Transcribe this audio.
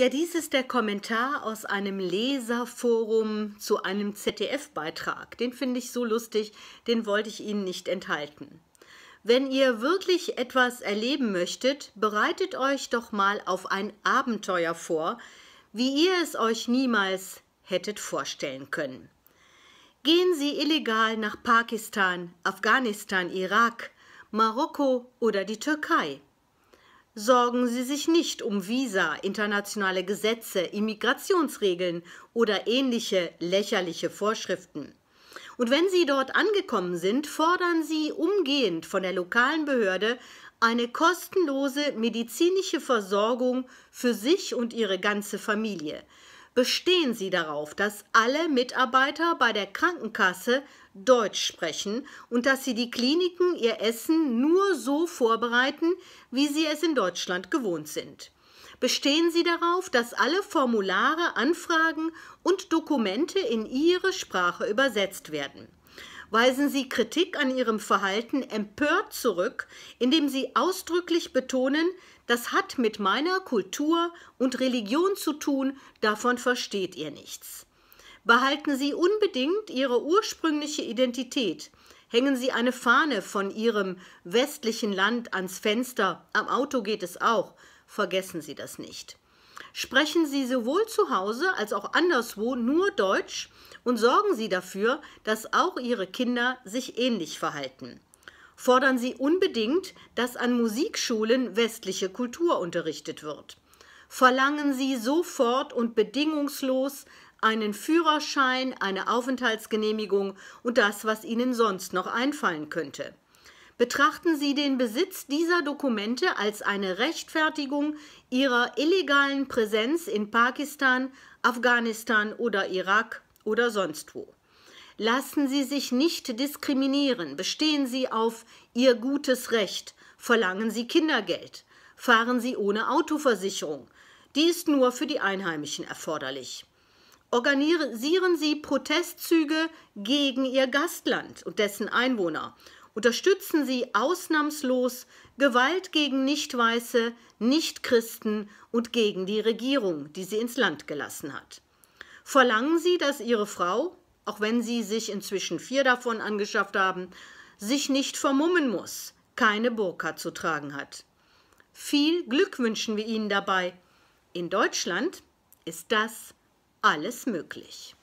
Ja, dies ist der Kommentar aus einem Leserforum zu einem ZDF-Beitrag. Den finde ich so lustig, den wollte ich Ihnen nicht enthalten. Wenn ihr wirklich etwas erleben möchtet, bereitet euch doch mal auf ein Abenteuer vor, wie ihr es euch niemals hättet vorstellen können. Gehen Sie illegal nach Pakistan, Afghanistan, Irak, Marokko oder die Türkei sorgen Sie sich nicht um Visa, internationale Gesetze, Immigrationsregeln oder ähnliche lächerliche Vorschriften. Und wenn Sie dort angekommen sind, fordern Sie umgehend von der lokalen Behörde eine kostenlose medizinische Versorgung für sich und Ihre ganze Familie bestehen sie darauf, dass alle Mitarbeiter bei der Krankenkasse Deutsch sprechen und dass sie die Kliniken ihr Essen nur so vorbereiten, wie sie es in Deutschland gewohnt sind. Bestehen Sie darauf, dass alle Formulare, Anfragen und Dokumente in Ihre Sprache übersetzt werden weisen sie Kritik an ihrem Verhalten empört zurück, indem sie ausdrücklich betonen, das hat mit meiner Kultur und Religion zu tun, davon versteht ihr nichts. Behalten Sie unbedingt Ihre ursprüngliche Identität, hängen Sie eine Fahne von Ihrem westlichen Land ans Fenster, am Auto geht es auch, vergessen Sie das nicht. Sprechen Sie sowohl zu Hause als auch anderswo nur Deutsch und sorgen Sie dafür, dass auch Ihre Kinder sich ähnlich verhalten. Fordern Sie unbedingt, dass an Musikschulen westliche Kultur unterrichtet wird. Verlangen Sie sofort und bedingungslos einen Führerschein, eine Aufenthaltsgenehmigung und das, was Ihnen sonst noch einfallen könnte betrachten Sie den Besitz dieser Dokumente als eine Rechtfertigung Ihrer illegalen Präsenz in Pakistan, Afghanistan oder Irak oder sonst wo. Lassen Sie sich nicht diskriminieren, bestehen Sie auf Ihr gutes Recht, verlangen Sie Kindergeld, fahren Sie ohne Autoversicherung, die ist nur für die Einheimischen erforderlich. Organisieren Sie Protestzüge gegen Ihr Gastland und dessen Einwohner unterstützen sie ausnahmslos Gewalt gegen Nichtweiße, Nichtchristen und gegen die Regierung, die sie ins Land gelassen hat. Verlangen sie, dass ihre Frau, auch wenn sie sich inzwischen vier davon angeschafft haben, sich nicht vermummen muss, keine Burka zu tragen hat. Viel Glück wünschen wir Ihnen dabei. In Deutschland ist das alles möglich.